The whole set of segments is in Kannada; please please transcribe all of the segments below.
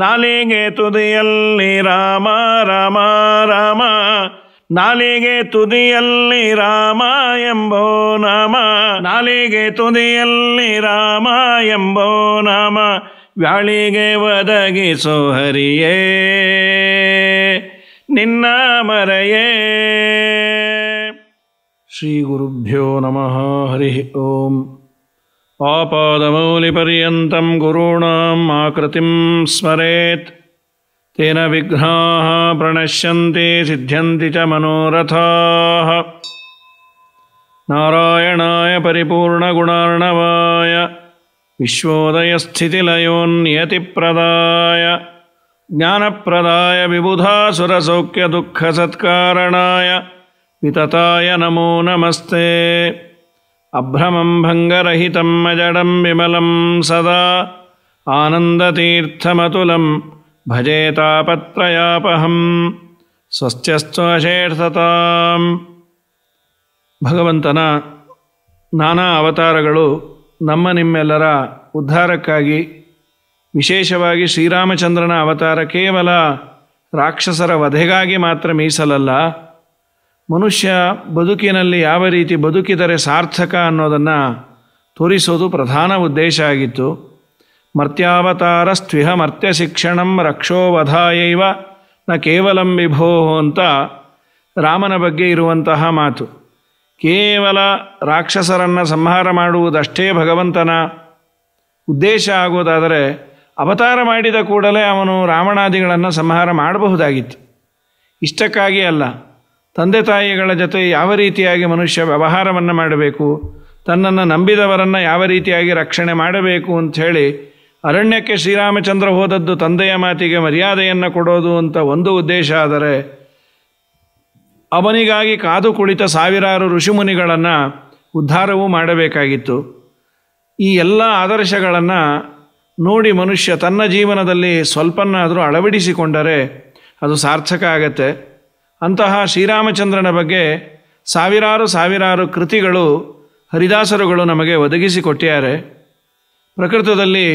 ನಾಲಿಗೆ ತುದಿಯಲ್ಲಿ ರಾಮ ರಾಮ ರಾಮ ನಾಲಿಗೆ ತುದಿಯಲ್ಲಿ ರಾಮ ಎಂಬೋ ನಾಮ ನಾಲಿಗೆ ತುದಿಯಲ್ಲಿ ರಾಮ ಎಂಬೋ ನಾಮ ವ್ಯಾಳಿಗೆ ಒದಗಿಸೋ ಹರಿಯೇ ನಿನ್ನ ಮರೆಯೇ ಶ್ರೀ ಗುರುಭ್ಯೋ ನಮಃ ಹರಿ ಓಂ आपादमौलिपर्यन्तं गुरूणाम् आकृतिं स्मरेत् तेन विघ्नाः प्रणश्यन्ति सिद्ध्यन्ति च मनोरथाः नारायणाय परिपूर्णगुणार्णवाय विश्वोदयस्थितिलयो नियतिप्रदाय ज्ञानप्रदाय विबुधासुरसौख्यदुःखसत्कारणाय वितताय नमो नमस्ते ಅಭ್ರಮಂ ಭಂಗರಹಿತ ಸದಾ ವಿಮಲಂ ಸದಾ ಆನಂದತೀರ್ಥಮತುಲಂ भजेतापत्रयापहं ಸ್ವಸ್ಥ್ಯಸ್ತು ಭಗವಂತನ ನಾನಾ ಅವತಾರಗಳು ನಮ್ಮ ನಿಮ್ಮೆಲ್ಲರ ಉದ್ಧಾರಕ್ಕಾಗಿ ವಿಶೇಷವಾಗಿ ಶ್ರೀರಾಮಚಂದ್ರನ ಅವತಾರ ಕೇವಲ ರಾಕ್ಷಸರ ವಧೆಗಾಗಿ ಮಾತ್ರ ಮೀಸಲಲ್ಲ ಮನುಷ್ಯ ಬದುಕಿನಲ್ಲಿ ಯಾವ ರೀತಿ ಬದುಕಿದರೆ ಸಾರ್ಥಕ ಅನ್ನೋದನ್ನು ತೋರಿಸೋದು ಪ್ರಧಾನ ಉದ್ದೇಶ ಆಗಿತ್ತು ಮರ್ತ್ಯಾವತಾರ ಸ್ವಿಹ ಮರ್ತ್ಯ ಶಿಕ್ಷಣಂ ರಕ್ಷೋವಧಾಯವ ನ ಕೇವಲಂ ವಿಭೋ ಅಂತ ರಾಮನ ಬಗ್ಗೆ ಇರುವಂತಹ ಮಾತು ಕೇವಲ ರಾಕ್ಷಸರನ್ನು ಸಂಹಾರ ಮಾಡುವುದಷ್ಟೇ ಭಗವಂತನ ಉದ್ದೇಶ ಆಗೋದಾದರೆ ಅವತಾರ ಮಾಡಿದ ಕೂಡಲೇ ಅವನು ರಾವಣಾದಿಗಳನ್ನು ಸಂಹಾರ ಮಾಡಬಹುದಾಗಿತ್ತು ಇಷ್ಟಕ್ಕಾಗಿ ಅಲ್ಲ ತಂದೆ ತಾಯಿಗಳ ಜೊತೆ ಯಾವ ರೀತಿಯಾಗಿ ಮನುಷ್ಯ ವ್ಯವಹಾರವನ್ನು ಮಾಡಬೇಕು ತನ್ನನ್ನು ನಂಬಿದವರನ್ನು ಯಾವ ರೀತಿಯಾಗಿ ರಕ್ಷಣೆ ಮಾಡಬೇಕು ಅಂಥೇಳಿ ಅರಣ್ಯಕ್ಕೆ ಶ್ರೀರಾಮಚಂದ್ರ ಹೋದದ್ದು ತಂದೆಯ ಮಾತಿಗೆ ಮರ್ಯಾದೆಯನ್ನು ಕೊಡೋದು ಅಂತ ಒಂದು ಉದ್ದೇಶ ಆದರೆ ಅವನಿಗಾಗಿ ಕಾದು ಕುಳಿತ ಸಾವಿರಾರು ಋಷಿಮುನಿಗಳನ್ನು ಉದ್ಧಾರವೂ ಮಾಡಬೇಕಾಗಿತ್ತು ಈ ಎಲ್ಲ ಆದರ್ಶಗಳನ್ನು ನೋಡಿ ಮನುಷ್ಯ ತನ್ನ ಜೀವನದಲ್ಲಿ ಸ್ವಲ್ಪನಾದರೂ ಅಳವಡಿಸಿಕೊಂಡರೆ ಅದು ಸಾರ್ಥಕ ಆಗತ್ತೆ ಅಂತಹ ಶ್ರೀರಾಮಚಂದ್ರನ ಬಗ್ಗೆ ಸಾವಿರಾರು ಸಾವಿರಾರು ಕೃತಿಗಳು ಹರಿದಾಸರುಗಳು ನಮಗೆ ಒದಗಿಸಿಕೊಟ್ಟಿದ್ದಾರೆ ಪ್ರಕೃತದಲ್ಲಿ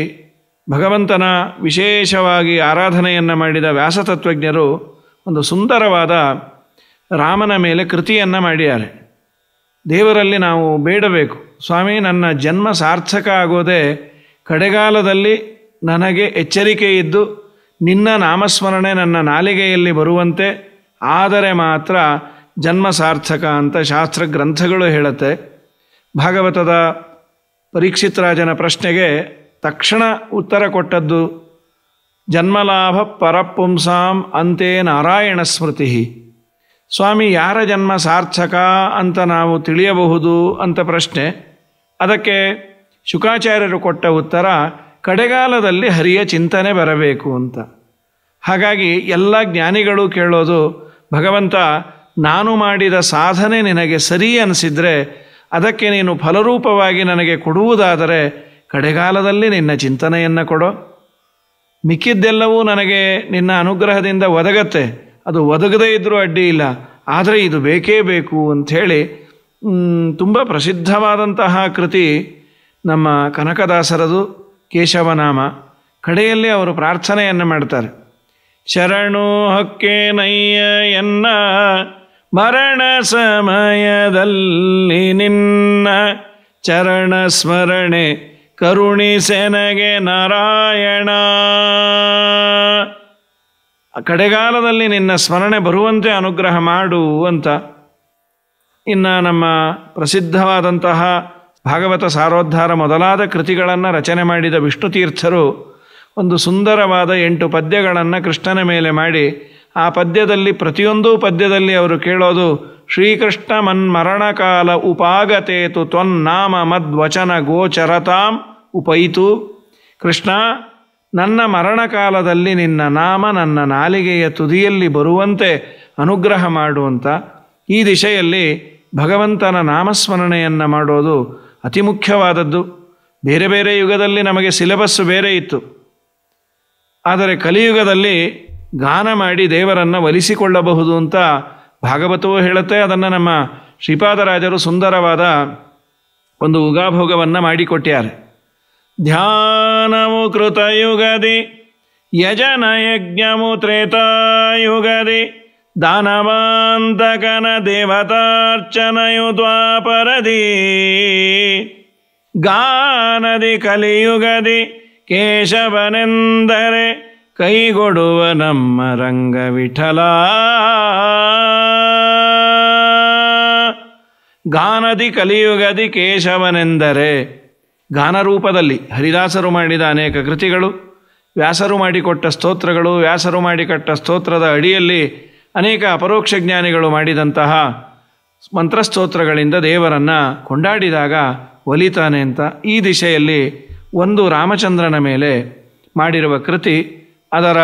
ಭಗವಂತನ ವಿಶೇಷವಾಗಿ ಆರಾಧನೆಯನ್ನು ಮಾಡಿದ ವ್ಯಾಸತತ್ವಜ್ಞರು ಒಂದು ಸುಂದರವಾದ ರಾಮನ ಮೇಲೆ ಕೃತಿಯನ್ನು ಮಾಡಿದ್ದಾರೆ ದೇವರಲ್ಲಿ ನಾವು ಬೇಡಬೇಕು ಸ್ವಾಮಿ ನನ್ನ ಜನ್ಮ ಸಾರ್ಥಕ ಆಗೋದೇ ಕಡೆಗಾಲದಲ್ಲಿ ನನಗೆ ಎಚ್ಚರಿಕೆ ಇದ್ದು ನಿನ್ನ ನಾಮಸ್ಮರಣೆ ನನ್ನ ನಾಲಿಗೆಯಲ್ಲಿ ಬರುವಂತೆ ಆದರೆ ಮಾತ್ರ ಜನ್ಮ ಸಾರ್ಥಕ ಅಂತ ಶಾಸ್ತ್ರ ಗ್ರಂಥಗಳು ಹೇಳುತ್ತೆ ಭಾಗವತದ ಪರೀಕ್ಷಿತ್ ರಾಜನ ಪ್ರಶ್ನೆಗೆ ತಕ್ಷಣ ಉತ್ತರ ಕೊಟ್ಟದ್ದು ಜನ್ಮಲಾಭ ಪರಪುಂಸಾಂ ಅಂತೆ ನಾರಾಯಣ ಸ್ಮೃತಿ ಸ್ವಾಮಿ ಯಾರ ಜನ್ಮ ಸಾರ್ಥಕ ಅಂತ ನಾವು ತಿಳಿಯಬಹುದು ಅಂತ ಪ್ರಶ್ನೆ ಅದಕ್ಕೆ ಶುಕಾಚಾರ್ಯರು ಕೊಟ್ಟ ಉತ್ತರ ಕಡೆಗಾಲದಲ್ಲಿ ಹರಿಯ ಚಿಂತನೆ ಬರಬೇಕು ಅಂತ ಹಾಗಾಗಿ ಎಲ್ಲ ಜ್ಞಾನಿಗಳು ಕೇಳೋದು ಭಗವಂತ ನಾನು ಮಾಡಿದ ಸಾಧನೆ ನಿನಗೆ ಸರಿ ಅನಿಸಿದರೆ ಅದಕ್ಕೆ ನೀನು ಫಲರೂಪವಾಗಿ ನನಗೆ ಕೊಡುವುದಾದರೆ ಕಡೆಗಾಲದಲ್ಲಿ ನಿನ್ನ ಚಿಂತನೆಯನ್ನು ಕೊಡೋ ಮಿಕ್ಕಿದ್ದೆಲ್ಲವೂ ನನಗೆ ನಿನ್ನ ಅನುಗ್ರಹದಿಂದ ಒದಗತ್ತೆ ಅದು ಒದಗದೇ ಇದ್ದರೂ ಅಡ್ಡಿ ಇಲ್ಲ ಆದರೆ ಇದು ಬೇಕೇ ಬೇಕು ಅಂಥೇಳಿ ತುಂಬ ಪ್ರಸಿದ್ಧವಾದಂತಹ ಕೃತಿ ನಮ್ಮ ಕನಕದಾಸರದು ಕೇಶವನಾಮ ಕಡೆಯಲ್ಲಿ ಅವರು ಪ್ರಾರ್ಥನೆಯನ್ನು ಮಾಡ್ತಾರೆ ಶರಣು ಹೊಕ್ಕೆನಯ್ಯ ಎನ್ನ ಮರಣ ಸಮಯದಲ್ಲಿ ನಿನ್ನ ಚರಣ ಸ್ಮರಣೆ ಕರುಣಿಸೆನಗೆ ನಾರಾಯಣ ಕಡೆಗಾಲದಲ್ಲಿ ನಿನ್ನ ಸ್ಮರಣೆ ಬರುವಂತೆ ಅನುಗ್ರಹ ಮಾಡು ಅಂತ ಇನ್ನು ನಮ್ಮ ಪ್ರಸಿದ್ಧವಾದಂತಹ ಭಾಗವತ ಸಾರೋದ್ಧಾರ ಮೊದಲಾದ ಕೃತಿಗಳನ್ನು ರಚನೆ ಮಾಡಿದ ವಿಷ್ಣು ತೀರ್ಥರು ಒಂದು ಸುಂದರವಾದ ಎಂಟು ಪದ್ಯಗಳನ್ನು ಕೃಷ್ಣನ ಮೇಲೆ ಮಾಡಿ ಆ ಪದ್ಯದಲ್ಲಿ ಪ್ರತಿಯೊಂದು ಪದ್ಯದಲ್ಲಿ ಅವರು ಕೇಳೋದು ಶ್ರೀಕೃಷ್ಣ ಮನ್ಮರಣಕಾಲ ಉಪಾಗತೇತು ತ್ವನ್ನಾಮ ಮದ್ವಚನ ಗೋಚರತಾಂ ಉಪೈತು ಕೃಷ್ಣ ನನ್ನ ಮರಣಕಾಲದಲ್ಲಿ ನಿನ್ನ ನಾಮ ನನ್ನ ನಾಲಿಗೆಯ ತುದಿಯಲ್ಲಿ ಬರುವಂತೆ ಅನುಗ್ರಹ ಮಾಡುವಂಥ ಈ ದಿಶೆಯಲ್ಲಿ ಭಗವಂತನ ನಾಮಸ್ಮರಣೆಯನ್ನು ಮಾಡೋದು ಅತಿ ಮುಖ್ಯವಾದದ್ದು ಬೇರೆ ಬೇರೆ ಯುಗದಲ್ಲಿ ನಮಗೆ ಸಿಲೆಬಸ್ ಬೇರೆ ಇತ್ತು ಆದರೆ ಕಲಿಯುಗದಲ್ಲಿ ಗಾನ ಮಾಡಿ ದೇವರನ್ನು ಒಲಿಸಿಕೊಳ್ಳಬಹುದು ಅಂತ ಭಾಗವತವೂ ಹೇಳುತ್ತೆ ಅದನ್ನು ನಮ್ಮ ಶ್ರೀಪಾದರಾಜರು ಸುಂದರವಾದ ಒಂದು ಉಗಾಭೋಗವನ್ನು ಮಾಡಿಕೊಟ್ಟ್ಯಾರೆ ಧ್ಯಾನವು ಕೃತಯುಗದಿ ಯಜನ ಯಜ್ಞವು ತ್ರೇತಾಯುಗದಿ ದಾನವಾಂತಕನ ದೇವತಾರ್ಚನಯು ದ್ವಾಪರದಿ ಗಾನದಿ ಕಲಿಯುಗದಿ ಕೇಶವನೆಂದರೆ ಕೈಗೊಡುವ ನಮ್ಮ ರಂಗ ವಿಠಲ ಗಾನದಿ ಕಲಿಯುಗದಿ ಕೇಶವನೆಂದರೆ ಗಾನರೂಪದಲ್ಲಿ ಹರಿದಾಸರು ಮಾಡಿದ ಅನೇಕ ಕೃತಿಗಳು ವ್ಯಾಸರು ಮಾಡಿಕೊಟ್ಟ ಸ್ತೋತ್ರಗಳು ವ್ಯಾಸರು ಮಾಡಿಕೊಟ್ಟ ಸ್ತೋತ್ರದ ಅಡಿಯಲ್ಲಿ ಅನೇಕ ಅಪರೋಕ್ಷ ಜ್ಞಾನಿಗಳು ಮಾಡಿದಂತಹ ಮಂತ್ರಸ್ತೋತ್ರಗಳಿಂದ ದೇವರನ್ನು ಕೊಂಡಾಡಿದಾಗ ಒಲಿತಾನೆ ಅಂತ ಈ ದಿಶೆಯಲ್ಲಿ ಒಂದು ರಾಮಚಂದ್ರನ ಮೇಲೆ ಮಾಡಿರುವ ಕೃತಿ ಅದರ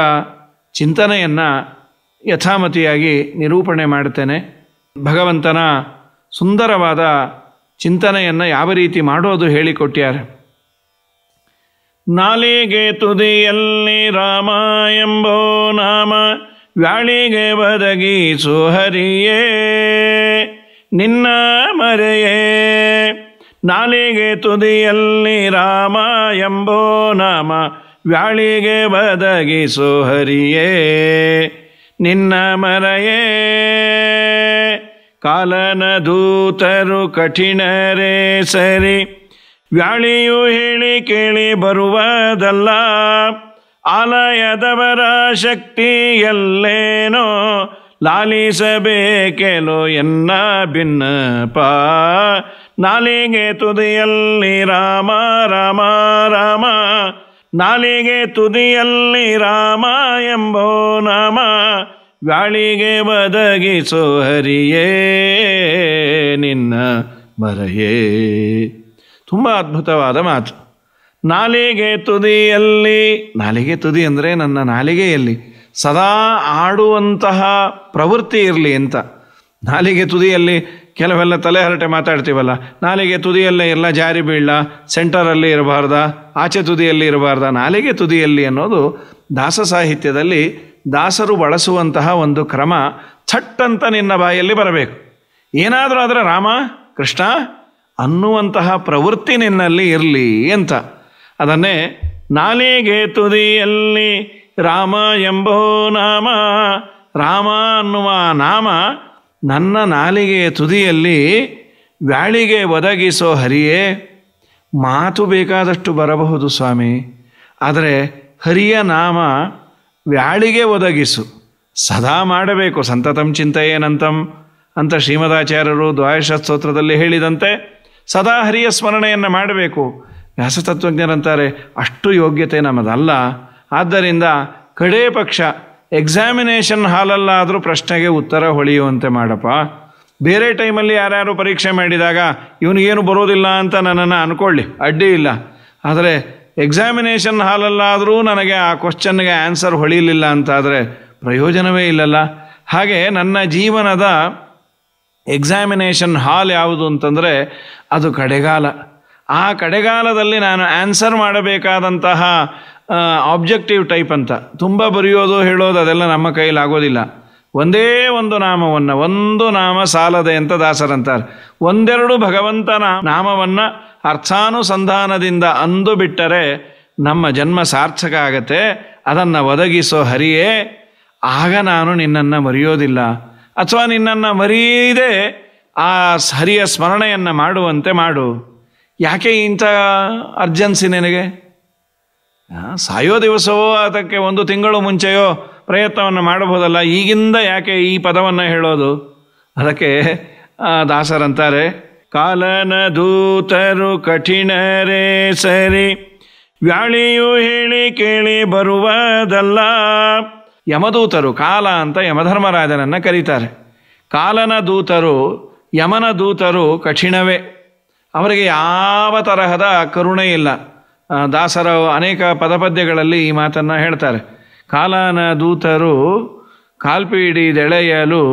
ಚಿಂತನೆಯನ್ನು ಯಥಾಮತಿಯಾಗಿ ನಿರೂಪಣೆ ಮಾಡುತ್ತೇನೆ ಭಗವಂತನ ಸುಂದರವಾದ ಚಿಂತನೆಯನ್ನು ಯಾವ ರೀತಿ ಮಾಡೋದು ಹೇಳಿಕೊಟ್ಟ್ಯಾರೆ ನಾಲಿಗೆ ತುದಿಯಲ್ಲಿ ರಾಮ ಎಂಬೋ ನಾಮ ವ್ಯಾಳಿಗೆ ಬದಗಿ ಹರಿಯೇ ನಿನ್ನ ಮರೆಯೇ ನಾಲಿಗೆ ತುದಿಯಲ್ಲಿ ರಾಮ ಎಂಬೋ ನಾಮ ವ್ಯಾಳಿಗೆ ಬದಗಿಸು ಹರಿಯೇ ನಿನ್ನ ಮರೆಯೇ ಕಾಲನ ದೂತರು ಕಠಿಣರೇ ಸರಿ ವ್ಯಾಳಿಯು ಹೇಳಿ ಕೇಳಿ ಬರುವುದಲ್ಲ ಆಲಯದವರ ಶಕ್ತಿಯಲ್ಲೇನೋ ಲಾಲಿಸಬೇಕೆಲೋ ಎನ್ನ ಭಿನ್ನಪ ನಾಲಿಗೆ ತುದಿಯಲ್ಲಿ ರಾಮ ರಾಮ ರಾಮ ನಾಲಿಗೆ ತುದಿಯಲ್ಲಿ ರಾಮ ಎಂಬೋ ನಾಮ ಗಾಳಿಗೆ ಬದಗಿಸೋ ಹರಿಯೇ ನಿನ್ನ ಮರೆಯೇ ತುಂಬ ಅದ್ಭುತವಾದ ಮಾತು ನಾಲಿಗೆ ತುದಿಯಲ್ಲಿ ನಾಲಿಗೆ ತುದಿ ಅಂದರೆ ನನ್ನ ನಾಲಿಗೆಯಲ್ಲಿ ಸದಾ ಆಡುವಂತಹ ಪ್ರವೃತ್ತಿ ಇರಲಿ ಅಂತ ನಾಲಿಗೆ ತುದಿಯಲ್ಲಿ ಕೆಲವೆಲ್ಲ ತಲೆಹರಟೆ ಮಾತಾಡ್ತೀವಲ್ಲ ನಾಲಿಗೆ ತುದಿಯಲ್ಲೇ ಎಲ್ಲ ಜಾರಿ ಬೀಳ ಸೆಂಟರಲ್ಲಿ ಇರಬಾರ್ದ ಆಚೆ ತುದಿಯಲ್ಲಿ ಇರಬಾರ್ದ ನಾಲಿಗೆ ತುದಿಯಲ್ಲಿ ಅನ್ನೋದು ದಾಸ ಸಾಹಿತ್ಯದಲ್ಲಿ ದಾಸರು ಬಳಸುವಂತಹ ಒಂದು ಕ್ರಮ ಛಟ್ ಅಂತ ನಿನ್ನ ಬಾಯಲ್ಲಿ ಬರಬೇಕು ಏನಾದರೂ ಆದರೆ ರಾಮ ಕೃಷ್ಣ ಅನ್ನುವಂತಹ ಪ್ರವೃತ್ತಿ ನಿನ್ನಲ್ಲಿ ಇರಲಿ ಅಂತ ಅದನ್ನೇ ನಾಲಿಗೆ ತುದಿಯಲ್ಲಿ ರಾಮ ಎಂಬೋ ನಾಮ ರಾಮ ಅನ್ನುವ ನಾಮ ನನ್ನ ನಾಲಿಗೆಯ ತುದಿಯಲ್ಲಿ ವ್ಯಾಳಿಗೆ ಒದಗಿಸೋ ಹರಿಯೇ ಮಾತು ಬೇಕಾದಷ್ಟು ಬರಬಹುದು ಸ್ವಾಮಿ ಆದರೆ ಹರಿಯ ನಾಮ ವ್ಯಾಳಿಗೆ ಒದಗಿಸು ಸದಾ ಮಾಡಬೇಕು ಸಂತತಂ ಚಿಂತೆಯೇನಂತಂ ಅಂತ ಶ್ರೀಮದಾಚಾರ್ಯರು ಸ್ತೋತ್ರದಲ್ಲಿ ಹೇಳಿದಂತೆ ಸದಾ ಹರಿಯ ಸ್ಮರಣೆಯನ್ನು ಮಾಡಬೇಕು ವ್ಯಾಸತತ್ವಜ್ಞರಂತಾರೆ ಅಷ್ಟು ಯೋಗ್ಯತೆ ನಮ್ಮದಲ್ಲ ಆದ್ದರಿಂದ ಕಡೇ ಪಕ್ಷ ಎಕ್ಸಾಮಿನೇಷನ್ ಹಾಲಲ್ಲಾದರೂ ಪ್ರಶ್ನೆಗೆ ಉತ್ತರ ಹೊಳೆಯುವಂತೆ ಮಾಡಪ್ಪ ಬೇರೆ ಟೈಮಲ್ಲಿ ಯಾರ್ಯಾರು ಪರೀಕ್ಷೆ ಮಾಡಿದಾಗ ಇವನಿಗೇನು ಬರೋದಿಲ್ಲ ಅಂತ ನನ್ನನ್ನು ಅಂದ್ಕೊಳ್ಳಿ ಅಡ್ಡಿ ಇಲ್ಲ ಆದರೆ ಎಕ್ಸಾಮಿನೇಷನ್ ಹಾಲಲ್ಲಾದರೂ ನನಗೆ ಆ ಕ್ವಶನ್ಗೆ ಆನ್ಸರ್ ಹೊಳಿಲಿಲ್ಲ ಅಂತಾದರೆ ಪ್ರಯೋಜನವೇ ಇಲ್ಲಲ್ಲ ಹಾಗೆ ನನ್ನ ಜೀವನದ ಎಕ್ಸಾಮಿನೇಷನ್ ಹಾಲ್ ಯಾವುದು ಅಂತಂದರೆ ಅದು ಕಡೆಗಾಲ ಆ ಕಡೆಗಾಲದಲ್ಲಿ ನಾನು ಆನ್ಸರ್ ಮಾಡಬೇಕಾದಂತಹ ಆಬ್ಜೆಕ್ಟಿವ್ ಟೈಪ್ ಅಂತ ತುಂಬ ಬರೆಯೋದು ಹೇಳೋದು ಅದೆಲ್ಲ ನಮ್ಮ ಕೈಯಲ್ಲಿ ಆಗೋದಿಲ್ಲ ಒಂದೇ ಒಂದು ನಾಮವನ್ನು ಒಂದು ನಾಮ ಸಾಲದೆ ಅಂತ ದಾಸರಂತಾರೆ ಒಂದೆರಡು ಭಗವಂತನ ನಾಮವನ್ನು ಅರ್ಥಾನುಸಂಧಾನದಿಂದ ಅಂದು ಬಿಟ್ಟರೆ ನಮ್ಮ ಜನ್ಮ ಸಾರ್ಥಕ ಆಗತ್ತೆ ಅದನ್ನು ಒದಗಿಸೋ ಹರಿಯೇ ಆಗ ನಾನು ನಿನ್ನನ್ನು ಮರೆಯೋದಿಲ್ಲ ಅಥವಾ ನಿನ್ನನ್ನು ಮರೀದೆ ಆ ಹರಿಯ ಸ್ಮರಣೆಯನ್ನು ಮಾಡುವಂತೆ ಮಾಡು ಯಾಕೆ ಇಂಥ ಅರ್ಜೆನ್ಸಿ ನಿನಗೆ ಸಾಯೋ ದಿವಸವೋ ಅದಕ್ಕೆ ಒಂದು ತಿಂಗಳು ಮುಂಚೆಯೋ ಪ್ರಯತ್ನವನ್ನು ಮಾಡಬಹುದಲ್ಲ ಈಗಿಂದ ಯಾಕೆ ಈ ಪದವನ್ನು ಹೇಳೋದು ಅದಕ್ಕೆ ದಾಸರಂತಾರೆ ಕಾಲನ ದೂತರು ಕಠಿಣರೇ ಸರಿ ವ್ಯಾಳಿಯು ಹೇಳಿ ಕೇಳಿ ಬರುವುದಲ್ಲ ಯಮದೂತರು ಕಾಲ ಅಂತ ಯಮಧರ್ಮರಾಜನನ್ನು ಕರೀತಾರೆ ಕಾಲನ ದೂತರು ಯಮನ ದೂತರು ಕಠಿಣವೇ ಅವರಿಗೆ ಯಾವ ತರಹದ ಕರುಣೆ ಇಲ್ಲ ದಾಸರ ಅನೇಕ ಪದಪದ್ಯಗಳಲ್ಲಿ ಈ ಮಾತನ್ನು ಹೇಳ್ತಾರೆ ಕಾಲಾನ ದೂತರು ಕಾಲ್ಪಿಡಿದೆಳೆಯಲು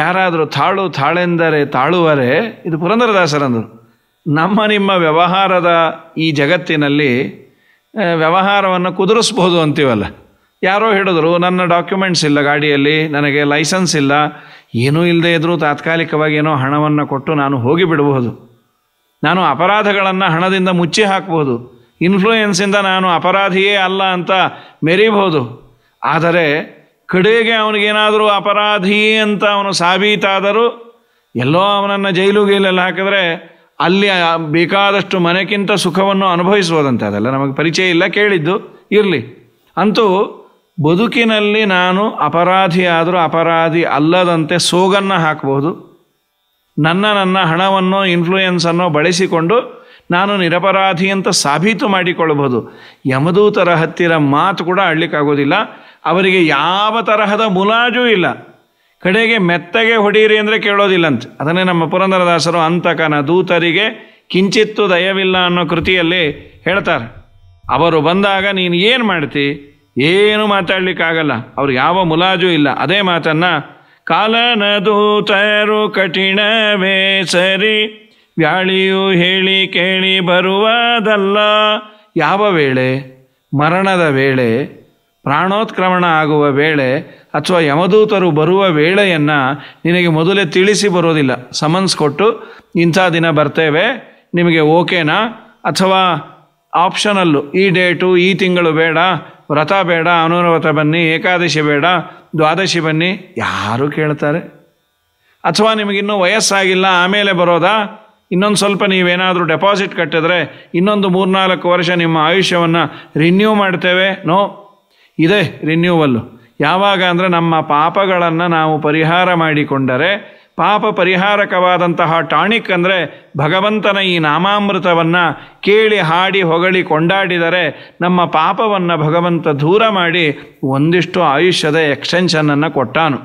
ಯಾರಾದರೂ ತಾಳು ತಾಳೆಂದರೆ ತಾಳುವರೆ ಇದು ಪುರಂದರದಾಸರಂದರು ನಮ್ಮ ನಿಮ್ಮ ವ್ಯವಹಾರದ ಈ ಜಗತ್ತಿನಲ್ಲಿ ವ್ಯವಹಾರವನ್ನು ಕುದುರಿಸ್ಬೋದು ಅಂತೀವಲ್ಲ ಯಾರೋ ಹೇಳಿದ್ರು ನನ್ನ ಡಾಕ್ಯುಮೆಂಟ್ಸ್ ಇಲ್ಲ ಗಾಡಿಯಲ್ಲಿ ನನಗೆ ಲೈಸೆನ್ಸ್ ಇಲ್ಲ ಏನೂ ಇಲ್ಲದೆ ಇದ್ದರೂ ತಾತ್ಕಾಲಿಕವಾಗಿ ಏನೋ ಹಣವನ್ನು ಕೊಟ್ಟು ನಾನು ಹೋಗಿಬಿಡಬಹುದು ನಾನು ಅಪರಾಧಗಳನ್ನು ಹಣದಿಂದ ಮುಚ್ಚಿ ಹಾಕಬಹುದು ಇನ್ಫ್ಲೂಯೆನ್ಸಿಂದ ನಾನು ಅಪರಾಧಿಯೇ ಅಲ್ಲ ಅಂತ ಮೆರಿಬಹುದು ಆದರೆ ಕಡೆಗೆ ಅವನಿಗೇನಾದರೂ ಅಪರಾಧಿ ಅಂತ ಅವನು ಸಾಬೀತಾದರೂ ಎಲ್ಲೋ ಅವನನ್ನು ಜೈಲು ಗೈಲೆಲ್ಲ ಹಾಕಿದ್ರೆ ಅಲ್ಲಿ ಬೇಕಾದಷ್ಟು ಮನೆಗಿಂತ ಸುಖವನ್ನು ಅನುಭವಿಸುವುದಂತೆ ಅದೆಲ್ಲ ನಮಗೆ ಪರಿಚಯ ಇಲ್ಲ ಕೇಳಿದ್ದು ಇರಲಿ ಅಂತೂ ಬದುಕಿನಲ್ಲಿ ನಾನು ಅಪರಾಧಿ ಆದರೂ ಅಪರಾಧಿ ಅಲ್ಲದಂತೆ ಸೋಗನ್ನು ಹಾಕಬಹುದು ನನ್ನ ನನ್ನ ಹಣವನ್ನು ಇನ್ಫ್ಲೂಯೆನ್ಸನ್ನು ಬಳಸಿಕೊಂಡು ನಾನು ನಿರಪರಾಧಿ ಅಂತ ಸಾಬೀತು ಮಾಡಿಕೊಳ್ಳಬಹುದು ಯಮದೂತರ ಹತ್ತಿರ ಮಾತು ಕೂಡ ಆಡಲಿಕ್ಕಾಗೋದಿಲ್ಲ ಅವರಿಗೆ ಯಾವ ತರಹದ ಮುಲಾಜೂ ಇಲ್ಲ ಕಡೆಗೆ ಮೆತ್ತಗೆ ಹೊಡೀರಿ ಅಂದರೆ ಕೇಳೋದಿಲ್ಲಂತೆ ಅದನ್ನೇ ನಮ್ಮ ಪುರಂದರದಾಸರು ಅಂತಕನ ದೂತರಿಗೆ ಕಿಂಚಿತ್ತು ದಯವಿಲ್ಲ ಅನ್ನೋ ಕೃತಿಯಲ್ಲಿ ಹೇಳ್ತಾರೆ ಅವರು ಬಂದಾಗ ನೀನು ಏನು ಮಾಡ್ತಿ ಏನು ಮಾತಾಡಲಿಕ್ಕಾಗಲ್ಲ ಅವ್ರು ಯಾವ ಮುಲಾಜು ಇಲ್ಲ ಅದೇ ಮಾತನ್ನು ಕಾಲನ ದೂತರು ಕಠಿಣವೇ ಸರಿ ವ್ಯಾಳಿಯು ಹೇಳಿ ಕೇಳಿ ಬರುವುದಲ್ಲ ಯಾವ ವೇಳೆ ಮರಣದ ವೇಳೆ ಪ್ರಾಣೋತ್ಕ್ರಮಣ ಆಗುವ ವೇಳೆ ಅಥವಾ ಯಮದೂತರು ಬರುವ ವೇಳೆಯನ್ನು ನಿನಗೆ ಮೊದಲೇ ತಿಳಿಸಿ ಬರೋದಿಲ್ಲ ಸಮನ್ಸ್ ಕೊಟ್ಟು ಇಂಥ ದಿನ ಬರ್ತೇವೆ ನಿಮಗೆ ಓಕೆನಾ ಅಥವಾ ಆಪ್ಷನಲ್ಲು ಈ ಡೇಟು ಈ ತಿಂಗಳು ಬೇಡ ವ್ರತ ಬೇಡ ಅನುವ್ರತ ಬನ್ನಿ ಏಕಾದಶಿ ಬೇಡ ದ್ವಾದಶಿ ಬನ್ನಿ ಯಾರು ಕೇಳ್ತಾರೆ ಅಥವಾ ನಿಮಗಿನ್ನೂ ವಯಸ್ಸಾಗಿಲ್ಲ ಆಮೇಲೆ ಬರೋದಾ ಇನ್ನೊಂದು ಸ್ವಲ್ಪ ನೀವೇನಾದರೂ ಡೆಪಾಸಿಟ್ ಕಟ್ಟಿದ್ರೆ ಇನ್ನೊಂದು ಮೂರ್ನಾಲ್ಕು ವರ್ಷ ನಿಮ್ಮ ಆಯುಷ್ಯವನ್ನು ರಿನ್ಯೂ ಮಾಡ್ತೇವೆ ನೋ ಇದೆ ರಿನ್ಯೂವಲ್ಲು ಯಾವಾಗ ಅಂದರೆ ನಮ್ಮ ಪಾಪಗಳನ್ನು ನಾವು ಪರಿಹಾರ ಮಾಡಿಕೊಂಡರೆ ಪಾಪ ಪರಿಹಾರಕವಾದಂತಹ ಟಾಣಿಕ್ ಅಂದರೆ ಭಗವಂತನ ಈ ನಾಮಾಮೃತವನ್ನು ಕೇಳಿ ಹಾಡಿ ಹೊಗಳಿ ಕೊಂಡಾಡಿದರೆ ನಮ್ಮ ಪಾಪವನ್ನು ಭಗವಂತ ದೂರ ಮಾಡಿ ಒಂದಿಷ್ಟು ಆಯುಷ್ಯದ ಎಕ್ಸ್ಟೆನ್ಷನನ್ನು ಕೊಟ್ಟಾನು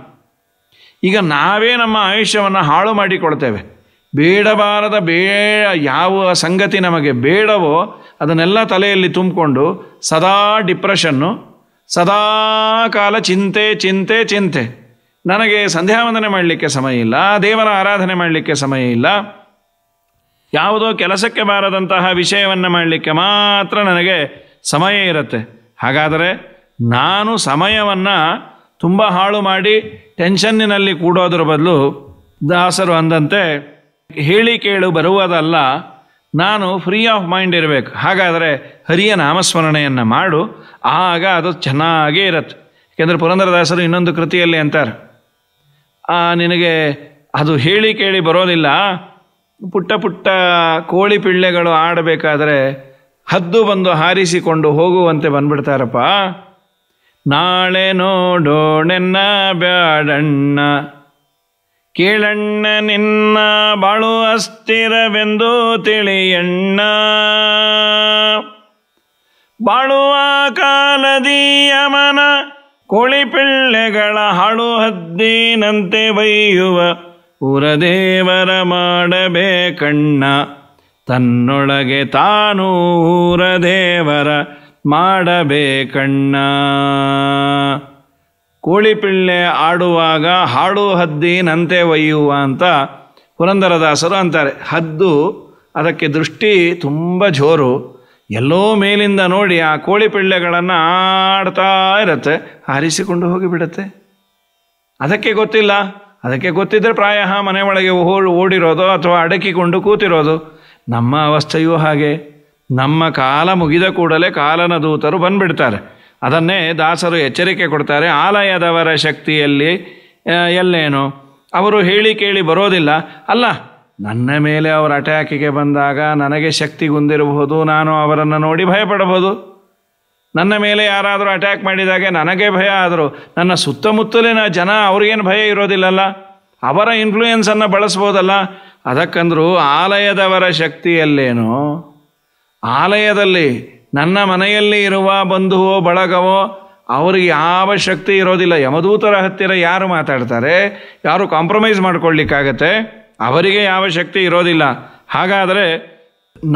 ಈಗ ನಾವೇ ನಮ್ಮ ಆಯುಷ್ಯವನ್ನು ಹಾಳು ಮಾಡಿಕೊಳ್ತೇವೆ ಬೇಡಬಾರದ ಬೇ ಯಾವ ಸಂಗತಿ ನಮಗೆ ಬೇಡವೋ ಅದನ್ನೆಲ್ಲ ತಲೆಯಲ್ಲಿ ತುಂಬಿಕೊಂಡು ಸದಾ ಡಿಪ್ರೆಷನ್ನು ಸದಾ ಕಾಲ ಚಿಂತೆ ಚಿಂತೆ ಚಿಂತೆ ನನಗೆ ಸಂಧ್ಯಾ ವಂದನೆ ಮಾಡಲಿಕ್ಕೆ ಸಮಯ ಇಲ್ಲ ದೇವರ ಆರಾಧನೆ ಮಾಡಲಿಕ್ಕೆ ಸಮಯ ಇಲ್ಲ ಯಾವುದೋ ಕೆಲಸಕ್ಕೆ ಬಾರದಂತಹ ವಿಷಯವನ್ನು ಮಾಡಲಿಕ್ಕೆ ಮಾತ್ರ ನನಗೆ ಸಮಯ ಇರುತ್ತೆ ಹಾಗಾದರೆ ನಾನು ಸಮಯವನ್ನು ತುಂಬ ಹಾಳು ಮಾಡಿ ಟೆನ್ಷನ್ನಿನಲ್ಲಿ ಕೂಡೋದ್ರ ಬದಲು ದಾಸರು ಅಂದಂತೆ ಹೇಳಿ ಕೇಳು ಬರುವುದಲ್ಲ ನಾನು ಫ್ರೀ ಆಫ್ ಮೈಂಡ್ ಇರಬೇಕು ಹಾಗಾದರೆ ಹರಿಯ ನಾಮಸ್ಮರಣೆಯನ್ನು ಮಾಡು ಆಗ ಅದು ಚೆನ್ನಾಗೇ ಇರತ್ತೆ ಏಕೆಂದರೆ ಪುರಂದರದಾಸರು ಇನ್ನೊಂದು ಕೃತಿಯಲ್ಲಿ ಅಂತಾರೆ ನಿನಗೆ ಅದು ಹೇಳಿ ಕೇಳಿ ಬರೋದಿಲ್ಲ ಪುಟ್ಟ ಪುಟ್ಟ ಕೋಳಿ ಪಿಳ್ಳೆಗಳು ಆಡಬೇಕಾದರೆ ಹದ್ದು ಬಂದು ಹಾರಿಸಿಕೊಂಡು ಹೋಗುವಂತೆ ಬಂದ್ಬಿಡ್ತಾರಪ್ಪ ನಾಳೆ ನೋಡೋಣೆನ್ನ ಬ್ಯಾಡಣ್ಣ ಕೇಳಣ್ಣ ನಿನ್ನ ಬಾಳು ಅಸ್ಥಿರವೆಂದು ತಿಳಿಯಣ್ಣ ಬಾಳುವ ಕಾಲದೀಯಮನ ಕೋಳಿಪಿಳ್ಳೆಗಳ ಹಾಳು ಹದ್ದಿನಂತೆ ಬೈಯುವ ಊರದೇವರ ಮಾಡಬೇಕಣ್ಣ ತನ್ನೊಳಗೆ ತಾನು ಊರದೇವರ ಮಾಡಬೇಕಣ್ಣ ಕೋಳಿ ಪಿಳ್ಳೆ ಆಡುವಾಗ ಹಾಡು ಹದ್ದಿನಂತೆ ಒಯ್ಯುವ ಅಂತ ಪುರಂದರದಾಸರು ಅಂತಾರೆ ಹದ್ದು ಅದಕ್ಕೆ ದೃಷ್ಟಿ ತುಂಬ ಜೋರು ಎಲ್ಲೋ ಮೇಲಿಂದ ನೋಡಿ ಆ ಕೋಳಿ ಪಿಳ್ಳೆಗಳನ್ನು ಆಡ್ತಾ ಇರತ್ತೆ ಹಾರಿಸಿಕೊಂಡು ಹೋಗಿಬಿಡತ್ತೆ ಅದಕ್ಕೆ ಗೊತ್ತಿಲ್ಲ ಅದಕ್ಕೆ ಗೊತ್ತಿದ್ದರೆ ಪ್ರಾಯ ಮನೆ ಒಳಗೆ ಓಡಿರೋದು ಅಥವಾ ಅಡಕಿಕೊಂಡು ಕೂತಿರೋದು ನಮ್ಮ ಅವಸ್ಥೆಯೂ ಹಾಗೆ ನಮ್ಮ ಕಾಲ ಮುಗಿದ ಕೂಡಲೇ ಕಾಲನ ದೂತರು ಬಂದುಬಿಡ್ತಾರೆ ಅದನ್ನೇ ದಾಸರು ಎಚ್ಚರಿಕೆ ಕೊಡ್ತಾರೆ ಆಲಯದವರ ಶಕ್ತಿಯಲ್ಲಿ ಎಲ್ಲೇನು ಅವರು ಹೇಳಿ ಕೇಳಿ ಬರೋದಿಲ್ಲ ಅಲ್ಲ ನನ್ನ ಮೇಲೆ ಅವರ ಅಟ್ಯಾಕಿಗೆ ಬಂದಾಗ ನನಗೆ ಶಕ್ತಿ ಗುಂದಿರಬಹುದು ನಾನು ಅವರನ್ನು ನೋಡಿ ಭಯಪಡಬಹುದು ನನ್ನ ಮೇಲೆ ಯಾರಾದರೂ ಅಟ್ಯಾಕ್ ಮಾಡಿದಾಗೆ ನನಗೆ ಭಯ ಆದರೂ ನನ್ನ ಸುತ್ತಮುತ್ತಲಿನ ಜನ ಅವ್ರಿಗೇನು ಭಯ ಇರೋದಿಲ್ಲಲ್ಲ ಅವರ ಇನ್ಫ್ಲೂಯೆನ್ಸನ್ನು ಬಳಸ್ಬೋದಲ್ಲ ಅದಕ್ಕಂದ್ರೂ ಆಲಯದವರ ಶಕ್ತಿಯಲ್ಲೇನು ಆಲಯದಲ್ಲಿ ನನ್ನ ಮನೆಯಲ್ಲಿ ಇರುವ ಬಂಧುವೋ ಬಳಗವೋ ಅವ್ರಿಗೆ ಯಾವ ಶಕ್ತಿ ಇರೋದಿಲ್ಲ ಯಮದೂತರ ಹತ್ತಿರ ಯಾರು ಮಾತಾಡ್ತಾರೆ ಯಾರು ಕಾಂಪ್ರಮೈಸ್ ಮಾಡ್ಕೊಳ್ಲಿಕ್ಕಾಗತ್ತೆ ಅವರಿಗೆ ಯಾವ ಶಕ್ತಿ ಇರೋದಿಲ್ಲ ಹಾಗಾದರೆ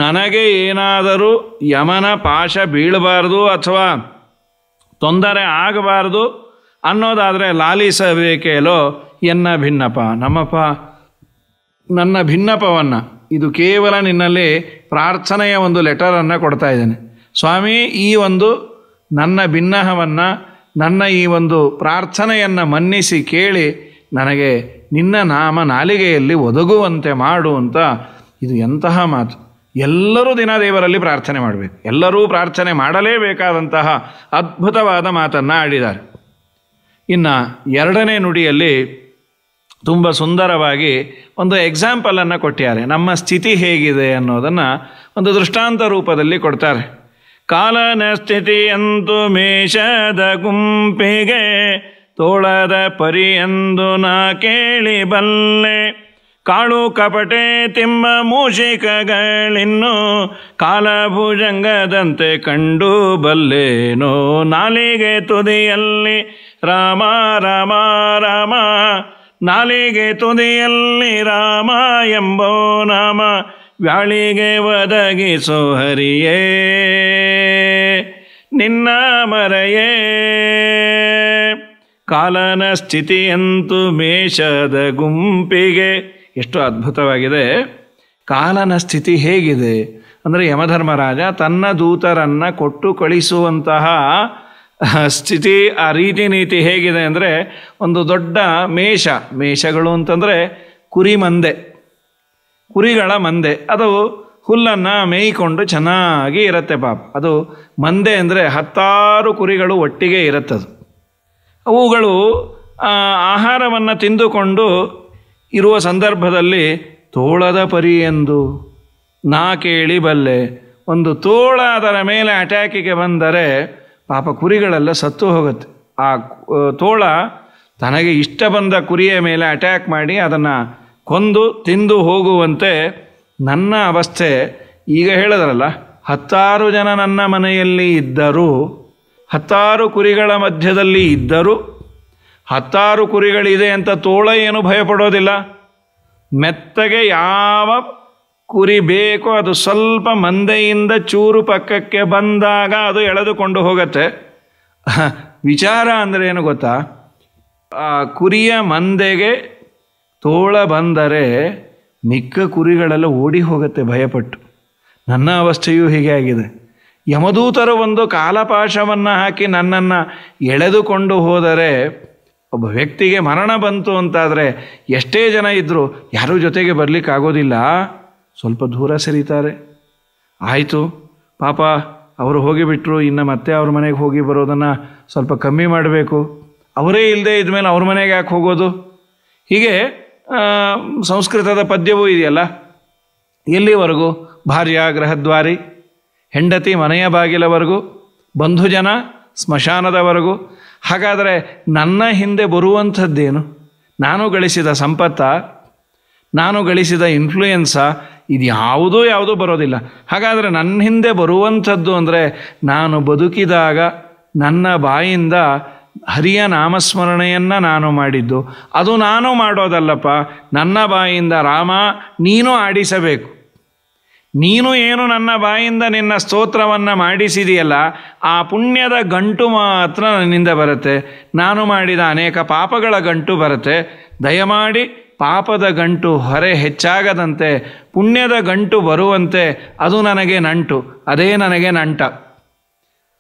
ನನಗೆ ಏನಾದರೂ ಯಮನ ಪಾಶ ಬೀಳಬಾರ್ದು ಅಥವಾ ತೊಂದರೆ ಆಗಬಾರ್ದು ಅನ್ನೋದಾದರೆ ಲಾಲಿಸಬೇಕೇಲೋ ಎನ್ನ ಭಿನ್ನಪ ನಮ್ಮಪ್ಪ ನನ್ನ ಭಿನ್ನಪವನ್ನು ಇದು ಕೇವಲ ನಿನ್ನಲ್ಲಿ ಪ್ರಾರ್ಥನೆಯ ಒಂದು ಲೆಟರನ್ನು ಕೊಡ್ತಾ ಇದ್ದೇನೆ ಸ್ವಾಮಿ ಈ ಒಂದು ನನ್ನ ಭಿನ್ನಹವನ್ನು ನನ್ನ ಈ ಒಂದು ಪ್ರಾರ್ಥನೆಯನ್ನು ಮನ್ನಿಸಿ ಕೇಳಿ ನನಗೆ ನಿನ್ನ ನಾಮ ನಾಲಿಗೆಯಲ್ಲಿ ಒದಗುವಂತೆ ಮಾಡು ಅಂತ ಇದು ಎಂತಹ ಮಾತು ಎಲ್ಲರೂ ದಿನ ದೇವರಲ್ಲಿ ಪ್ರಾರ್ಥನೆ ಮಾಡಬೇಕು ಎಲ್ಲರೂ ಪ್ರಾರ್ಥನೆ ಮಾಡಲೇಬೇಕಾದಂತಹ ಅದ್ಭುತವಾದ ಮಾತನ್ನು ಆಡಿದ್ದಾರೆ ಇನ್ನು ಎರಡನೇ ನುಡಿಯಲ್ಲಿ ತುಂಬ ಸುಂದರವಾಗಿ ಒಂದು ಎಕ್ಸಾಂಪಲನ್ನು ಕೊಟ್ಟಿದ್ದಾರೆ ನಮ್ಮ ಸ್ಥಿತಿ ಹೇಗಿದೆ ಅನ್ನೋದನ್ನು ಒಂದು ದೃಷ್ಟಾಂತ ರೂಪದಲ್ಲಿ ಕೊಡ್ತಾರೆ ಕಾಲನ ಸ್ಥಿತಿಯಂತು ಮೇಷದ ಗುಂಪಿಗೆ ತೋಳದ ಪರಿಯಂದು ನಾ ಕೇಳಿ ಬಲ್ಲೆ ಕಾಳು ಕಪಟೆ ತಿಮ್ಮ ಮೂಷಿಕಗಳಿನ್ನು ಕಾಲಭುಜಂಗದಂತೆ ಕಂಡು ಬಲ್ಲೇನೋ ನಾಲಿಗೆ ತುದಿಯಲ್ಲಿ ರಾಮ ರಾಮ ರಾಮ ನಾಲಿಗೆ ತುದಿಯಲ್ಲಿ ರಾಮ ಎಂಬೋ ನಾಮ ವ್ಯಾಳಿಗೆ ಒದಗಿಸೋ ಹರಿಯೇ ನಿನ್ನ ಮರೆಯೇ ಕಾಲನ ಸ್ಥಿತಿಯಂತೂ ಮೇಷದ ಗುಂಪಿಗೆ ಎಷ್ಟು ಅದ್ಭುತವಾಗಿದೆ ಕಾಲನ ಸ್ಥಿತಿ ಹೇಗಿದೆ ಅಂದರೆ ಯಮಧರ್ಮರಾಜ ತನ್ನ ದೂತರನ್ನು ಕೊಟ್ಟು ಕಳಿಸುವಂತಹ ಸ್ಥಿತಿ ಆ ರೀತಿ ನೀತಿ ಹೇಗಿದೆ ಅಂದರೆ ಒಂದು ದೊಡ್ಡ ಮೇಷ ಮೇಷಗಳು ಅಂತಂದರೆ ಕುರಿಮಂದೆ ಕುರಿಗಳ ಮಂದೆ ಅದು ಹುಲ್ಲನ್ನು ಮೇಯಿಕೊಂಡು ಚೆನ್ನಾಗಿ ಇರುತ್ತೆ ಪಾಪ ಅದು ಮಂದೆ ಅಂದರೆ ಹತ್ತಾರು ಕುರಿಗಳು ಒಟ್ಟಿಗೆ ಇರುತ್ತದು ಅವುಗಳು ಆಹಾರವನ್ನು ತಿಂದುಕೊಂಡು ಇರುವ ಸಂದರ್ಭದಲ್ಲಿ ತೋಳದ ಪರಿ ಎಂದು ನಾ ಕೇಳಿ ಬಲ್ಲೆ ಒಂದು ತೋಳ ಅದರ ಮೇಲೆ ಅಟ್ಯಾಕಿಗೆ ಬಂದರೆ ಪಾಪ ಕುರಿಗಳೆಲ್ಲ ಸತ್ತು ಹೋಗುತ್ತೆ ಆ ತೋಳ ತನಗೆ ಇಷ್ಟ ಬಂದ ಕುರಿಯ ಮೇಲೆ ಅಟ್ಯಾಕ್ ಮಾಡಿ ಅದನ್ನು ಕೊಂದು ತಿಂದು ಹೋಗುವಂತೆ ನನ್ನ ಅವಸ್ಥೆ ಈಗ ಹೇಳಿದ್ರಲ್ಲ ಹತ್ತಾರು ಜನ ನನ್ನ ಮನೆಯಲ್ಲಿ ಇದ್ದರು ಹತ್ತಾರು ಕುರಿಗಳ ಮಧ್ಯದಲ್ಲಿ ಇದ್ದರು ಹತ್ತಾರು ಕುರಿಗಳಿದೆ ಅಂತ ತೋಳ ಏನು ಭಯಪಡೋದಿಲ್ಲ ಮೆತ್ತಗೆ ಯಾವ ಕುರಿ ಬೇಕೋ ಅದು ಸ್ವಲ್ಪ ಮಂದೆಯಿಂದ ಚೂರು ಪಕ್ಕಕ್ಕೆ ಬಂದಾಗ ಅದು ಎಳೆದುಕೊಂಡು ಹೋಗತ್ತೆ ವಿಚಾರ ಅಂದರೆ ಏನು ಗೊತ್ತಾ ಆ ಕುರಿಯ ಮಂದೆಗೆ ತೋಳ ಬಂದರೆ ಮಿಕ್ಕ ಕುರಿಗಳೆಲ್ಲ ಓಡಿ ಹೋಗುತ್ತೆ ಭಯಪಟ್ಟು ನನ್ನ ಅವಸ್ಥೆಯೂ ಹೀಗೆ ಆಗಿದೆ ಯಮದೂತರು ಒಂದು ಕಾಲಪಾಶವನ್ನು ಹಾಕಿ ನನ್ನನ್ನು ಎಳೆದುಕೊಂಡು ಹೋದರೆ ಒಬ್ಬ ವ್ಯಕ್ತಿಗೆ ಮರಣ ಬಂತು ಅಂತಾದರೆ ಎಷ್ಟೇ ಜನ ಇದ್ದರೂ ಯಾರೂ ಜೊತೆಗೆ ಬರಲಿಕ್ಕಾಗೋದಿಲ್ಲ ಸ್ವಲ್ಪ ದೂರ ಸರಿತಾರೆ ಆಯಿತು ಪಾಪ ಅವರು ಹೋಗಿಬಿಟ್ರು ಇನ್ನು ಮತ್ತೆ ಅವ್ರ ಮನೆಗೆ ಹೋಗಿ ಬರೋದನ್ನು ಸ್ವಲ್ಪ ಕಮ್ಮಿ ಮಾಡಬೇಕು ಅವರೇ ಇಲ್ಲದೆ ಇದ್ಮೇಲೆ ಅವ್ರ ಮನೆಗೆ ಯಾಕೆ ಹೋಗೋದು ಹೀಗೆ ಸಂಸ್ಕೃತದ ಪದ್ಯವೂ ಇದೆಯಲ್ಲ ಎಲ್ಲಿವರೆಗೂ ಭಾರ್ಯ ಗೃಹದ್ವಾರಿ ಹೆಂಡತಿ ಮನೆಯ ಬಾಗಿಲವರೆಗೂ ಬಂಧುಜನ ಸ್ಮಶಾನದವರೆಗೂ ಹಾಗಾದರೆ ನನ್ನ ಹಿಂದೆ ಬರುವಂಥದ್ದೇನು ನಾನು ಗಳಿಸಿದ ಸಂಪತ್ತ ನಾನು ಗಳಿಸಿದ ಇನ್ಫ್ಲೂಯೆನ್ಸ ಇದು ಯಾವುದೂ ಯಾವುದೂ ಬರೋದಿಲ್ಲ ಹಾಗಾದರೆ ನನ್ನ ಹಿಂದೆ ಬರುವಂಥದ್ದು ಅಂದರೆ ನಾನು ಬದುಕಿದಾಗ ನನ್ನ ಬಾಯಿಂದ ಹರಿಯ ನಾಮಸ್ಮರಣೆಯನ್ನು ನಾನು ಮಾಡಿದ್ದು ಅದು ನಾನು ಮಾಡೋದಲ್ಲಪ್ಪ ನನ್ನ ಬಾಯಿಂದ ರಾಮ ನೀನು ಆಡಿಸಬೇಕು ನೀನು ಏನು ನನ್ನ ಬಾಯಿಂದ ನಿನ್ನ ಸ್ತೋತ್ರವನ್ನು ಮಾಡಿಸಿದೆಯಲ್ಲ ಆ ಪುಣ್ಯದ ಗಂಟು ಮಾತ್ರ ನನ್ನಿಂದ ಬರುತ್ತೆ ನಾನು ಮಾಡಿದ ಅನೇಕ ಪಾಪಗಳ ಗಂಟು ಬರುತ್ತೆ ದಯಮಾಡಿ ಪಾಪದ ಗಂಟು ಹೊರೆ ಹೆಚ್ಚಾಗದಂತೆ ಪುಣ್ಯದ ಗಂಟು ಬರುವಂತೆ ಅದು ನನಗೆ ನಂಟು ಅದೇ ನನಗೆ ನಂಟ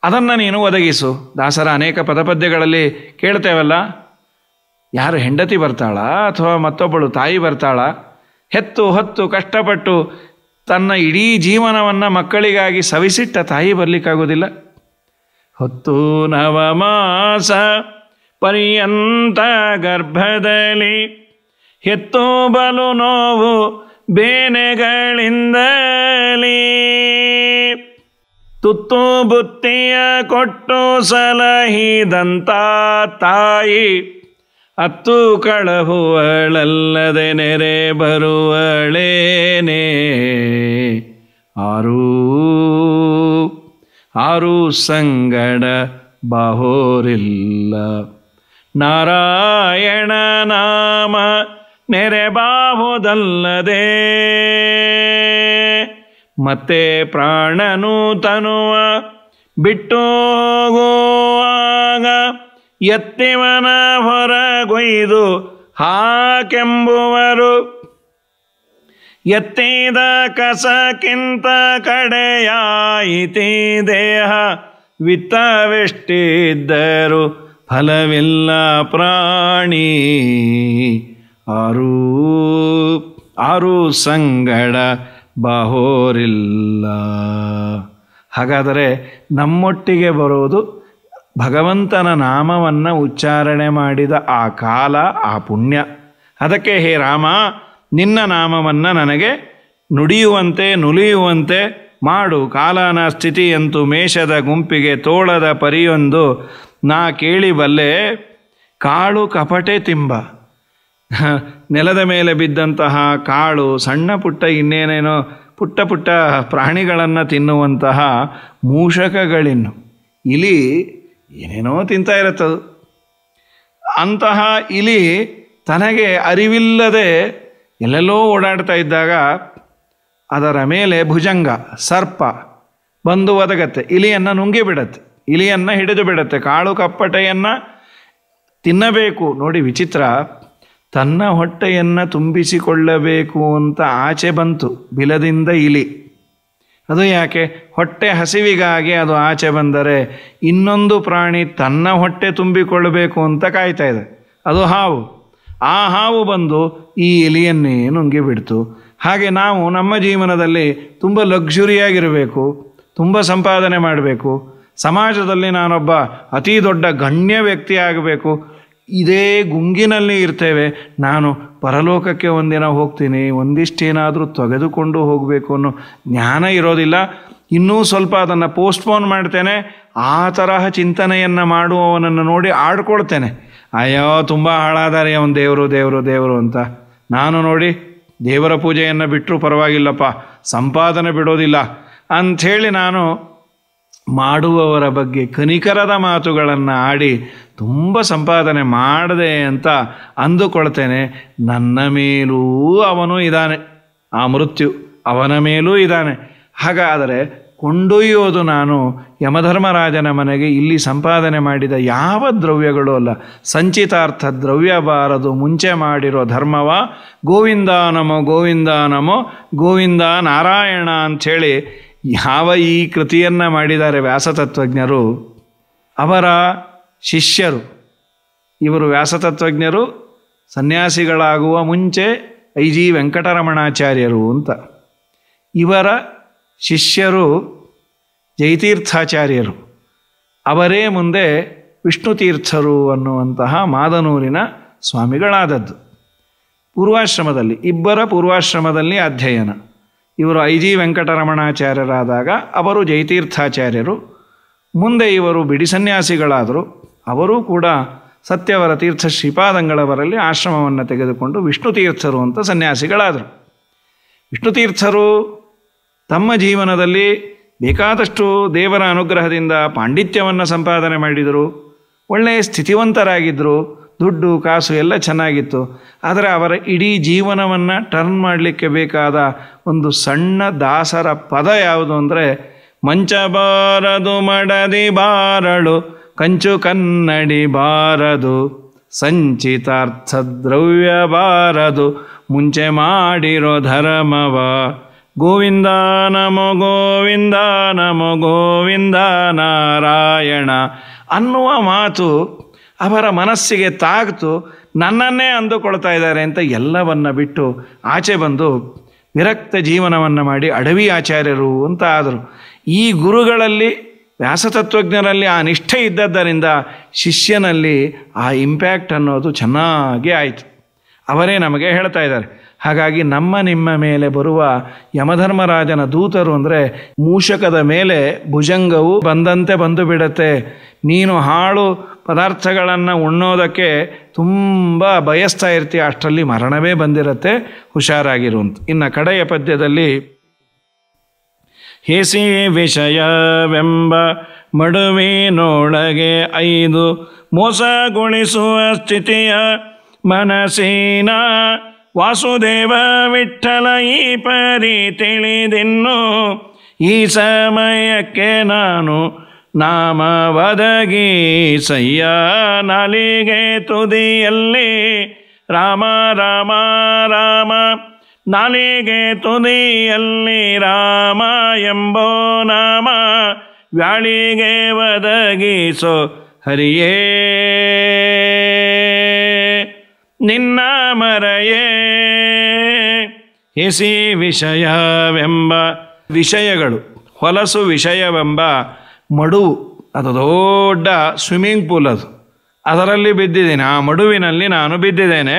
ಅದನ್ನು ನೀನು ಒದಗಿಸು ದಾಸರ ಅನೇಕ ಪದಪದ್ಯಗಳಲ್ಲಿ ಕೇಳ್ತೇವಲ್ಲ ಯಾರು ಹೆಂಡತಿ ಬರ್ತಾಳ ಅಥವಾ ಮತ್ತೊಬ್ಬಳು ತಾಯಿ ಬರ್ತಾಳ ಹೆತ್ತು ಹೊತ್ತು ಕಷ್ಟಪಟ್ಟು ತನ್ನ ಇಡೀ ಜೀವನವನ್ನು ಮಕ್ಕಳಿಗಾಗಿ ಸವಿಸಿಟ್ಟ ತಾಯಿ ಬರಲಿಕ್ಕಾಗೋದಿಲ್ಲ ಹೊತ್ತು ನವಮಾಸ ಪರ್ಯಂತ ಗರ್ಭದಲ್ಲಿ ಹೆತ್ತು ಬಲು ನೋವು ಬೇನೆಗಳಿಂದಲೇ ತುತ್ತು ಬುತ್ತಿಯ ಕೊಟ್ಟು ಸಲಹಿದಂತ ತಾಯಿ ಅತ್ತು ಕಳಹುವಳಲ್ಲದೆ ನೆರೆ ಬರುವಳೇನೆ ಆರೂ ಆರೂ ಸಂಗಡ ಬಹೋರಿಲ್ಲ ನಾರಾಯಣ ನಾಮ ನೆರೆ ಬಾಹುದಲ್ಲದೆ ಮತ್ತೆ ಪ್ರಾಣನು ತನುವ ಬಿಟ್ಟು ಹೋಗುವಾಗ ಎತ್ತಿವನ ಹೊರಗೊಯ್ದು ಹಾಕೆಂಬುವರು ಎತ್ತಿದ ಕಸಕ್ಕಿಂತ ಕಡೆಯಾಯಿತಿ ದೇಹ ವಿತ್ತವೆಷ್ಟಿದ್ದರು ಫಲವಿಲ್ಲ ಪ್ರಾಣಿ ಆರೂ ಆರು ಸಂಗಡ ಬಾಹೋರಿಲ್ಲ ಹಾಗಾದರೆ ನಮ್ಮೊಟ್ಟಿಗೆ ಬರೋದು ಭಗವಂತನ ನಾಮವನ್ನು ಉಚ್ಚಾರಣೆ ಮಾಡಿದ ಆ ಕಾಲ ಆ ಪುಣ್ಯ ಅದಕ್ಕೆ ಹೇ ರಾಮ ನಿನ್ನ ನಾಮವನ್ನು ನನಗೆ ನುಡಿಯುವಂತೆ ನುಲಿಯುವಂತೆ ಮಾಡು ಕಾಲನ ಸ್ಥಿತಿಯಂತೂ ಮೇಷದ ಗುಂಪಿಗೆ ತೋಳದ ಪರಿಯೊಂದು ನಾ ಕೇಳಿಬಲ್ಲೆ ಕಾಳು ಕಪಟೆ ತಿಂಬ ನೆಲದ ಮೇಲೆ ಬಿದ್ದಂತಹ ಕಾಳು ಸಣ್ಣ ಪುಟ್ಟ ಇನ್ನೇನೇನೋ ಪುಟ್ಟ ಪುಟ್ಟ ಪ್ರಾಣಿಗಳನ್ನು ತಿನ್ನುವಂತಹ ಮೂಷಕಗಳಿನ್ನು ಇಲಿ ಏನೇನೋ ತಿಂತಾ ಇರುತ್ತದು ಅಂತಹ ಇಲಿ ತನಗೆ ಅರಿವಿಲ್ಲದೆ ಎಲ್ಲೆಲ್ಲೋ ಓಡಾಡ್ತಾ ಇದ್ದಾಗ ಅದರ ಮೇಲೆ ಭುಜಂಗ ಸರ್ಪ ಬಂದು ಒದಗತ್ತೆ ಇಲಿಯನ್ನು ನುಂಗಿ ಬಿಡತ್ತೆ ಇಲಿಯನ್ನು ಹಿಡಿದು ಬಿಡತ್ತೆ ಕಾಳು ಕಪ್ಪಟೆಯನ್ನು ತಿನ್ನಬೇಕು ನೋಡಿ ವಿಚಿತ್ರ ತನ್ನ ಹೊಟ್ಟೆಯನ್ನು ತುಂಬಿಸಿಕೊಳ್ಳಬೇಕು ಅಂತ ಆಚೆ ಬಂತು ಬಿಲದಿಂದ ಇಲಿ ಅದು ಯಾಕೆ ಹೊಟ್ಟೆ ಹಸಿವಿಗಾಗಿ ಅದು ಆಚೆ ಬಂದರೆ ಇನ್ನೊಂದು ಪ್ರಾಣಿ ತನ್ನ ಹೊಟ್ಟೆ ತುಂಬಿಕೊಳ್ಳಬೇಕು ಅಂತ ಕಾಯ್ತಾ ಇದೆ ಅದು ಹಾವು ಆ ಹಾವು ಬಂದು ಈ ಇಲಿಯನ್ನೇ ನುಂಗಿ ಬಿಡ್ತು ಹಾಗೆ ನಾವು ನಮ್ಮ ಜೀವನದಲ್ಲಿ ತುಂಬ ಲಗ್ಜುರಿಯಾಗಿರಬೇಕು ತುಂಬ ಸಂಪಾದನೆ ಮಾಡಬೇಕು ಸಮಾಜದಲ್ಲಿ ನಾನೊಬ್ಬ ಅತೀ ದೊಡ್ಡ ಗಣ್ಯ ವ್ಯಕ್ತಿ ಆಗಬೇಕು ಇದೇ ಗುಂಗಿನಲ್ಲಿ ಇರ್ತೇವೆ ನಾನು ಪರಲೋಕಕ್ಕೆ ಒಂದಿನ ಹೋಗ್ತೀನಿ ಒಂದಿಷ್ಟೇನಾದರೂ ತೆಗೆದುಕೊಂಡು ಹೋಗಬೇಕು ಅನ್ನೋ ಜ್ಞಾನ ಇರೋದಿಲ್ಲ ಇನ್ನೂ ಸ್ವಲ್ಪ ಅದನ್ನು ಪೋಸ್ಟ್ಪೋನ್ ಮಾಡ್ತೇನೆ ಆ ತರಹ ಚಿಂತನೆಯನ್ನು ಮಾಡುವವನನ್ನು ನೋಡಿ ಆಡ್ಕೊಳ್ತೇನೆ ಅಯ್ಯೋ ತುಂಬ ಹಾಳಾದಾರೆ ಅವನು ದೇವರು ದೇವರು ದೇವರು ಅಂತ ನಾನು ನೋಡಿ ದೇವರ ಪೂಜೆಯನ್ನು ಬಿಟ್ಟರೂ ಪರವಾಗಿಲ್ಲಪ್ಪ ಸಂಪಾದನೆ ಬಿಡೋದಿಲ್ಲ ಅಂಥೇಳಿ ನಾನು ಮಾಡುವವರ ಬಗ್ಗೆ ಕನಿಕರದ ಮಾತುಗಳನ್ನು ಆಡಿ ತುಂಬ ಸಂಪಾದನೆ ಮಾಡಿದೆ ಅಂತ ಅಂದುಕೊಳ್ತೇನೆ ನನ್ನ ಮೇಲೂ ಅವನು ಇದ್ದಾನೆ ಆ ಮೃತ್ಯು ಅವನ ಮೇಲೂ ಇದ್ದಾನೆ ಹಾಗಾದರೆ ಕೊಂಡೊಯ್ಯೋದು ನಾನು ಯಮಧರ್ಮರಾಜನ ಮನೆಗೆ ಇಲ್ಲಿ ಸಂಪಾದನೆ ಮಾಡಿದ ಯಾವ ದ್ರವ್ಯಗಳು ಅಲ್ಲ ಸಂಚಿತಾರ್ಥ ದ್ರವ್ಯ ಬಾರದು ಮುಂಚೆ ಮಾಡಿರೋ ಧರ್ಮವ ಗೋವಿಂದ ನಮೋ ಗೋವಿಂದ ನಮೋ ಗೋವಿಂದ ನಾರಾಯಣ ಅಂಥೇಳಿ ಯಾವ ಈ ಕೃತಿಯನ್ನು ಮಾಡಿದ್ದಾರೆ ವ್ಯಾಸತತ್ವಜ್ಞರು ಅವರ ಶಿಷ್ಯರು ಇವರು ವ್ಯಾಸತತ್ವಜ್ಞರು ಸನ್ಯಾಸಿಗಳಾಗುವ ಮುಂಚೆ ಐ ಜಿ ವೆಂಕಟರಮಣಾಚಾರ್ಯರು ಅಂತ ಇವರ ಶಿಷ್ಯರು ಜಯತೀರ್ಥಾಚಾರ್ಯರು ಅವರೇ ಮುಂದೆ ವಿಷ್ಣು ತೀರ್ಥರು ಅನ್ನುವಂತಹ ಮಾದನೂರಿನ ಸ್ವಾಮಿಗಳಾದದ್ದು ಪೂರ್ವಾಶ್ರಮದಲ್ಲಿ ಇಬ್ಬರ ಪೂರ್ವಾಶ್ರಮದಲ್ಲಿ ಅಧ್ಯಯನ ಇವರು ಐ ಜಿ ವೆಂಕಟರಮಣಾಚಾರ್ಯರಾದಾಗ ಅವರು ಜಯತೀರ್ಥಾಚಾರ್ಯರು ಮುಂದೆ ಇವರು ಬಿಡಿ ಸನ್ಯಾಸಿಗಳಾದರು ಅವರೂ ಕೂಡ ಸತ್ಯವರ ತೀರ್ಥ ಶ್ರೀಪಾದಂಗಳವರಲ್ಲಿ ಆಶ್ರಮವನ್ನು ತೆಗೆದುಕೊಂಡು ವಿಷ್ಣು ತೀರ್ಥರು ಅಂತ ಸನ್ಯಾಸಿಗಳಾದರು ವಿಷ್ಣು ತೀರ್ಥರು ತಮ್ಮ ಜೀವನದಲ್ಲಿ ಬೇಕಾದಷ್ಟು ದೇವರ ಅನುಗ್ರಹದಿಂದ ಪಾಂಡಿತ್ಯವನ್ನು ಸಂಪಾದನೆ ಮಾಡಿದರು ಒಳ್ಳೆಯ ಸ್ಥಿತಿವಂತರಾಗಿದ್ದರು ದುಡ್ಡು ಕಾಸು ಎಲ್ಲ ಚೆನ್ನಾಗಿತ್ತು ಆದರೆ ಅವರ ಇಡೀ ಜೀವನವನ್ನು ಟರ್ನ್ ಮಾಡಲಿಕ್ಕೆ ಬೇಕಾದ ಒಂದು ಸಣ್ಣ ದಾಸರ ಪದ ಯಾವುದು ಅಂದರೆ ಮಂಚಬಾರದು ಮಡದಿ ಬಾರಳು ಕಂಚು ಕನ್ನಡಿ ಬಾರದು ಸಂಚಿತಾರ್ಥ ದ್ರವ್ಯ ಬಾರದು ಮುಂಚೆ ಮಾಡಿರೋ ಧರ್ಮವ ಗೋವಿಂದ ನಮೋ ಗೋವಿಂದ ನಮೋ ಗೋವಿಂದ ನಾರಾಯಣ ಅನ್ನುವ ಮಾತು ಅವರ ಮನಸ್ಸಿಗೆ ತಾಗ್ತು ನನ್ನನ್ನೇ ಅಂದುಕೊಳ್ತಾ ಇದ್ದಾರೆ ಅಂತ ಎಲ್ಲವನ್ನು ಬಿಟ್ಟು ಆಚೆ ಬಂದು ವಿರಕ್ತ ಜೀವನವನ್ನು ಮಾಡಿ ಅಡವಿ ಆಚಾರ್ಯರು ಅಂತ ಆದರು ಈ ಗುರುಗಳಲ್ಲಿ ವ್ಯಾಸತತ್ವಜ್ಞರಲ್ಲಿ ಆ ನಿಷ್ಠೆ ಇದ್ದದ್ದರಿಂದ ಶಿಷ್ಯನಲ್ಲಿ ಆ ಇಂಪ್ಯಾಕ್ಟ್ ಅನ್ನೋದು ಚೆನ್ನಾಗಿ ಆಯಿತು ಅವರೇ ನಮಗೆ ಹೇಳ್ತಾ ಇದ್ದಾರೆ ಹಾಗಾಗಿ ನಮ್ಮ ನಿಮ್ಮ ಮೇಲೆ ಬರುವ ಯಮಧರ್ಮರಾಜನ ದೂತರು ಅಂದರೆ ಮೂಷಕದ ಮೇಲೆ ಭುಜಂಗವು ಬಂದಂತೆ ಬಂದು ಬಿಡತ್ತೆ ನೀನು ಹಾಳು ಪದಾರ್ಥಗಳನ್ನು ಉಣ್ಣೋದಕ್ಕೆ ತುಂಬ ಬಯಸ್ತಾ ಇರ್ತೀಯ ಅಷ್ಟರಲ್ಲಿ ಮರಣವೇ ಬಂದಿರತ್ತೆ ಹುಷಾರಾಗಿರುವಂತ ಇನ್ನು ಕಡೆಯ ಪದ್ಯದಲ್ಲಿ ಹೇಸಿ ವಿಷಯವೆಂಬ ಮಡುವಿನೊಳಗೆ ಐದು ಮೋಸಗೊಳಿಸುವ ಸ್ಥಿತಿಯ ಮನಸ್ಸಿನ ವಾಸುದೇವ ವಿಠಲ ಈ ಪರಿ ತಿಳಿದಿನ್ನು ಈ ಸಮಯಕ್ಕೆ ನಾನು ನಾಮ ಒದಗಿ ಸಯ್ಯ ನಾಲಿಗೆ ತುದಿಯಲ್ಲಿ ರಾಮ ರಾಮ ರಾಮ ನಾಲಿಗೆ ತುದಿಯಲ್ಲಿ ರಾಮ ಎಂಬೋ ನಾಮ ವ್ಯಾಳಿಗೆ ಒದಗಿಸೋ ಹರಿಯೇ ನಿನ್ನ ಮರೆಯೇ ಹಿಸಿ ವಿಷಯವೆಂಬ ವಿಷಯಗಳು ಹೊಲಸು ವಿಷಯವೆಂಬ ಮಡುವು ಅದು ದೊಡ್ಡ ಸ್ವಿಮ್ಮಿಂಗ್ ಪೂಲ್ ಅದು ಅದರಲ್ಲಿ ಬಿದ್ದಿದ್ದೀನಿ ಆ ಮಡುವಿನಲ್ಲಿ ನಾನು ಬಿದ್ದಿದ್ದೇನೆ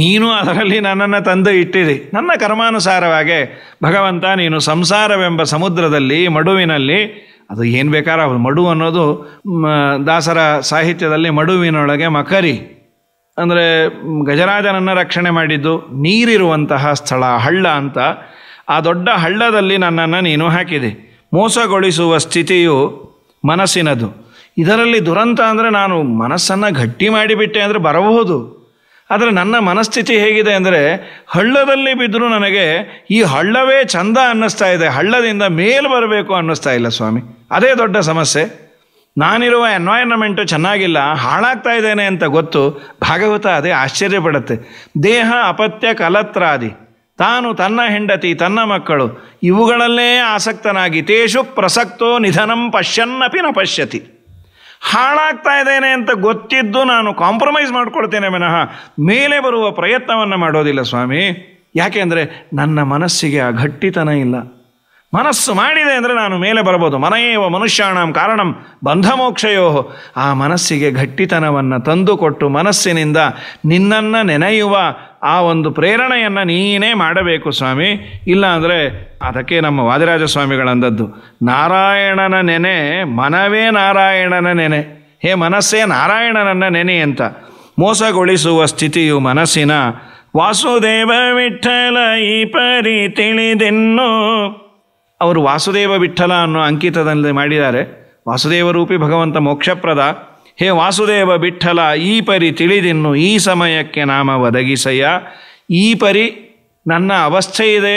ನೀನು ಅದರಲ್ಲಿ ನನ್ನನ್ನು ತಂದು ಇಟ್ಟಿದೆ ನನ್ನ ಕರ್ಮಾನುಸಾರವಾಗೆ ಭಗವಂತ ನೀನು ಸಂಸಾರವೆಂಬ ಸಮುದ್ರದಲ್ಲಿ ಮಡುವಿನಲ್ಲಿ ಅದು ಏನು ಬೇಕಾರ ಮಡು ಅನ್ನೋದು ದಾಸರ ಸಾಹಿತ್ಯದಲ್ಲಿ ಮಡುವಿನೊಳಗೆ ಮಕರಿ ಅಂದರೆ ಗಜರಾಜನನ್ನು ರಕ್ಷಣೆ ಮಾಡಿದ್ದು ನೀರಿರುವಂತಹ ಸ್ಥಳ ಹಳ್ಳ ಅಂತ ಆ ದೊಡ್ಡ ಹಳ್ಳದಲ್ಲಿ ನನ್ನನ್ನು ನೀನು ಹಾಕಿದೆ ಮೋಸಗೊಳಿಸುವ ಸ್ಥಿತಿಯು ಮನಸ್ಸಿನದು ಇದರಲ್ಲಿ ದುರಂತ ಅಂದರೆ ನಾನು ಮನಸ್ಸನ್ನು ಗಟ್ಟಿ ಮಾಡಿಬಿಟ್ಟೆ ಅಂದರೆ ಬರಬಹುದು ಆದರೆ ನನ್ನ ಮನಸ್ಥಿತಿ ಹೇಗಿದೆ ಅಂದರೆ ಹಳ್ಳದಲ್ಲಿ ಬಿದ್ದರೂ ನನಗೆ ಈ ಹಳ್ಳವೇ ಚಂದ ಅನ್ನಿಸ್ತಾ ಇದೆ ಹಳ್ಳದಿಂದ ಮೇಲೆ ಬರಬೇಕು ಅನ್ನಿಸ್ತಾ ಇಲ್ಲ ಸ್ವಾಮಿ ಅದೇ ದೊಡ್ಡ ಸಮಸ್ಯೆ ನಾನಿರುವ ಎನ್ವೈರನ್ಮೆಂಟು ಚೆನ್ನಾಗಿಲ್ಲ ಹಾಳಾಗ್ತಾ ಇದ್ದೇನೆ ಅಂತ ಗೊತ್ತು ಭಾಗವತ ಅದೇ ಆಶ್ಚರ್ಯಪಡುತ್ತೆ ದೇಹ ಅಪತ್ಯ ಕಲತ್ರಾದಿ ತಾನು ತನ್ನ ಹೆಂಡತಿ ತನ್ನ ಮಕ್ಕಳು ಇವುಗಳಲ್ಲೇ ಆಸಕ್ತನಾಗಿ ತೇಷು ಪ್ರಸಕ್ತೋ ನಿಧನಂ ಪಶ್ಯನ್ನಪಿ ನ ಪಶ್ಯತಿ ಹಾಳಾಗ್ತಾ ಇದ್ದೇನೆ ಅಂತ ಗೊತ್ತಿದ್ದು ನಾನು ಕಾಂಪ್ರಮೈಸ್ ಮಾಡ್ಕೊಳ್ತೇನೆ ಮನಃ ಮೇಲೆ ಬರುವ ಪ್ರಯತ್ನವನ್ನು ಮಾಡೋದಿಲ್ಲ ಸ್ವಾಮಿ ಯಾಕೆಂದರೆ ನನ್ನ ಮನಸ್ಸಿಗೆ ಆ ಗಟ್ಟಿತನ ಇಲ್ಲ ಮನಸ್ಸು ಮಾಡಿದೆ ಅಂದರೆ ನಾನು ಮೇಲೆ ಬರಬಹುದು ಮನೆಯೇವ ಮನುಷ್ಯಾಣಂ ಕಾರಣಂ ಬಂಧಮೋಕ್ಷಯೋ ಆ ಮನಸ್ಸಿಗೆ ಗಟ್ಟಿತನವನ್ನು ತಂದುಕೊಟ್ಟು ಮನಸ್ಸಿನಿಂದ ನಿನ್ನನ್ನು ನೆನೆಯುವ ಆ ಒಂದು ಪ್ರೇರಣೆಯನ್ನು ನೀನೇ ಮಾಡಬೇಕು ಸ್ವಾಮಿ ಇಲ್ಲಾಂದರೆ ಅದಕ್ಕೆ ನಮ್ಮ ವಾದಿರಾಜ ಸ್ವಾಮಿಗಳಂದದ್ದು ನಾರಾಯಣನ ನೆನೆ ಮನವೇ ನಾರಾಯಣನ ನೆನೆ ಹೇ ಮನಸ್ಸೇ ನಾರಾಯಣನನ್ನ ನೆನೆ ಅಂತ ಮೋಸಗೊಳಿಸುವ ಸ್ಥಿತಿಯು ಮನಸ್ಸಿನ ವಾಸುದೇವ ವಿಠಲ ಈ ಪರಿ ತಿಳಿದೆನ್ನು ಅವರು ವಾಸುದೇವ ವಿಠಲ ಅನ್ನೋ ಅಂಕಿತದಲ್ಲಿ ಮಾಡಿದ್ದಾರೆ ವಾಸುದೇವರೂಪಿ ಭಗವಂತ ಮೋಕ್ಷಪ್ರದ ಹೇ ವಾಸುದೇವ ಬಿಠಲ ಈ ಪರಿ ತಿಳಿದಿನ್ನು ಈ ಸಮಯಕ್ಕೆ ನಾಮ ಒದಗಿಸಯ್ಯ ಈ ಪರಿ ನನ್ನ ಅವಸ್ಥೆ ಇದೆ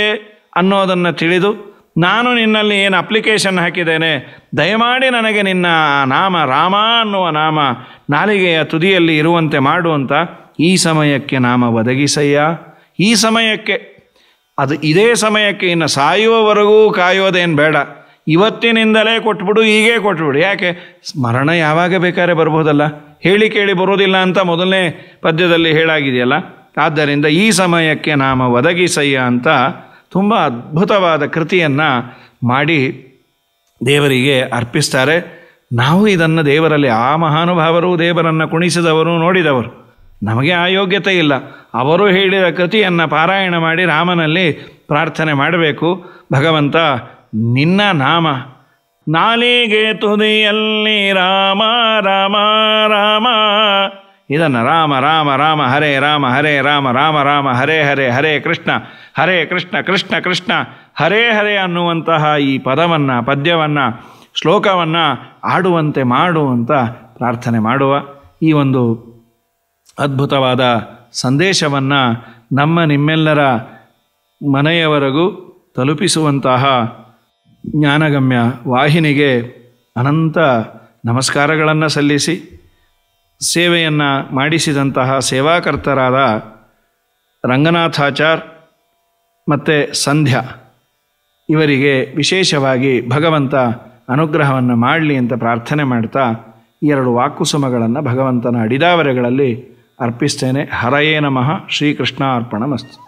ಅನ್ನೋದನ್ನು ತಿಳಿದು ನಾನು ನಿನ್ನಲ್ಲಿ ಏನು ಅಪ್ಲಿಕೇಶನ್ ಹಾಕಿದ್ದೇನೆ ದಯಮಾಡಿ ನನಗೆ ನಿನ್ನ ನಾಮ ರಾಮ ಅನ್ನುವ ನಾಮ ನಾಲಿಗೆಯ ತುದಿಯಲ್ಲಿ ಇರುವಂತೆ ಮಾಡುವಂಥ ಈ ಸಮಯಕ್ಕೆ ನಾಮ ಒದಗಿಸಯ್ಯ ಈ ಸಮಯಕ್ಕೆ ಅದು ಇದೇ ಸಮಯಕ್ಕೆ ಇನ್ನು ಸಾಯುವವರೆಗೂ ಕಾಯೋದೇನು ಬೇಡ ಇವತ್ತಿನಿಂದಲೇ ಕೊಟ್ಬಿಡು ಈಗೇ ಕೊಟ್ಬಿಡು ಯಾಕೆ ಸ್ಮರಣ ಯಾವಾಗ ಬೇಕಾದ್ರೆ ಬರ್ಬೋದಲ್ಲ ಹೇಳಿ ಕೇಳಿ ಬರೋದಿಲ್ಲ ಅಂತ ಮೊದಲನೇ ಪದ್ಯದಲ್ಲಿ ಹೇಳಾಗಿದೆಯಲ್ಲ ಆದ್ದರಿಂದ ಈ ಸಮಯಕ್ಕೆ ನಾಮ ಒದಗಿಸಯ್ಯ ಅಂತ ತುಂಬ ಅದ್ಭುತವಾದ ಕೃತಿಯನ್ನು ಮಾಡಿ ದೇವರಿಗೆ ಅರ್ಪಿಸ್ತಾರೆ ನಾವು ಇದನ್ನು ದೇವರಲ್ಲಿ ಆ ಮಹಾನುಭಾವರು ದೇವರನ್ನು ಕುಣಿಸಿದವರು ನೋಡಿದವರು ನಮಗೆ ಆ ಯೋಗ್ಯತೆ ಇಲ್ಲ ಅವರು ಹೇಳಿದ ಕೃತಿಯನ್ನು ಪಾರಾಯಣ ಮಾಡಿ ರಾಮನಲ್ಲಿ ಪ್ರಾರ್ಥನೆ ಮಾಡಬೇಕು ಭಗವಂತ ನಿನ್ನ ನಾಮ ನಾಲಿಗೆ ತುದಿಯಲ್ಲಿ ರಾಮ ರಾಮ ರಾಮ ಇದನ್ನು ರಾಮ ರಾಮ ರಾಮ ಹರೇ ರಾಮ ಹರೇ ರಾಮ ರಾಮ ರಾಮ ಹರೇ ಹರೇ ಹರೇ ಕೃಷ್ಣ ಹರೇ ಕೃಷ್ಣ ಕೃಷ್ಣ ಕೃಷ್ಣ ಹರೇ ಹರೇ ಅನ್ನುವಂತಹ ಈ ಪದವನ್ನು ಪದ್ಯವನ್ನು ಶ್ಲೋಕವನ್ನು ಆಡುವಂತೆ ಮಾಡು ಅಂತ ಪ್ರಾರ್ಥನೆ ಮಾಡುವ ಈ ಒಂದು ಅದ್ಭುತವಾದ ಸಂದೇಶವನ್ನು ನಮ್ಮ ನಿಮ್ಮೆಲ್ಲರ ಮನೆಯವರೆಗೂ ತಲುಪಿಸುವಂತಹ ಜ್ಞಾನಗಮ್ಯ ವಾಹಿನಿಗೆ ಅನಂತ ನಮಸ್ಕಾರಗಳನ್ನು ಸಲ್ಲಿಸಿ ಸೇವೆಯನ್ನು ಮಾಡಿಸಿದಂತಹ ಸೇವಾಕರ್ತರಾದ ರಂಗನಾಥಾಚಾರ್ ಮತ್ತು ಸಂಧ್ಯಾ ಇವರಿಗೆ ವಿಶೇಷವಾಗಿ ಭಗವಂತ ಅನುಗ್ರಹವನ್ನು ಮಾಡಲಿ ಅಂತ ಪ್ರಾರ್ಥನೆ ಮಾಡ್ತಾ ಎರಡು ವಾಕುಸುಮಗಳನ್ನು ಭಗವಂತನ ಅಡಿದಾವರೆಗಳಲ್ಲಿ ಅರ್ಪಿಸ್ತೇನೆ ಹರಯೇ ನಮಃ ಶ್ರೀಕೃಷ್ಣ ಅರ್ಪಣ